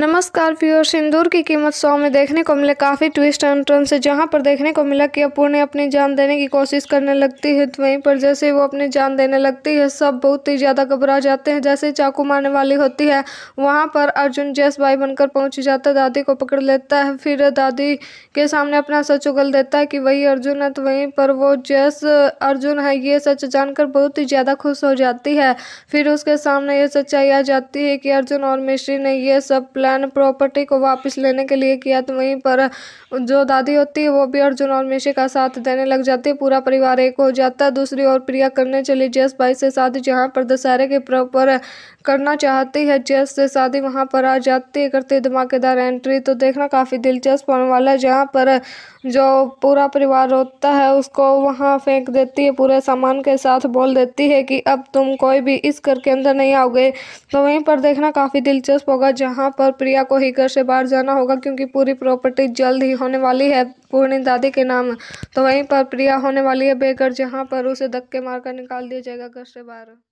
नमस्कार प्योर सिंदूर की कीमत सौ में देखने को मिले काफ़ी ट्विस्ट एंड टर्न से जहां पर देखने को मिला कि अपूर्ण अपनी जान देने की कोशिश करने लगती है तो वहीं पर जैसे वो अपनी जान देने लगती है सब बहुत ही ज़्यादा घबरा जाते हैं जैसे चाकू मारने वाली होती है वहां पर अर्जुन जैस भाई बनकर पहुंच जाता दादी को पकड़ लेता है फिर दादी के सामने अपना सच उगल देता है कि वही अर्जुन है तो वहीं पर वो जैस अर्जुन है ये सच जानकर बहुत ही ज़्यादा खुश हो जाती है फिर उसके सामने ये सच्चाई आ जाती है कि अर्जुन और मिश्री ने यह सब प्लान प्रॉपर्टी को वापस लेने के लिए किया तो वहीं पर जो दादी होती है वो भी अर्जुन और मिशी का साथ देने लग जाती है पूरा परिवार एक हो जाता है दूसरी ओर प्रिया करने चली जस भाई से साथ जहाँ पर दशहरे के पर्व पर करना चाहती है जैस से शादी वहाँ पर आ जाती करते धमाकेदार एंट्री तो देखना काफ़ी दिलचस्प होने वाला है जहाँ पर जो पूरा परिवार होता है उसको वहाँ फेंक देती है पूरे सामान के साथ बोल देती है कि अब तुम कोई भी इस घर के अंदर नहीं आओगे तो वहीं पर देखना काफ़ी दिलचस्प होगा जहाँ पर प्रिया को ही घर से बाहर जाना होगा क्योंकि पूरी प्रॉपर्टी जल्द ही होने वाली है पूर्णी दादी के नाम तो वहीं पर प्रिया होने वाली है बेघर जहाँ पर उसे धक्के मारकर निकाल दिया जाएगा घर से बाहर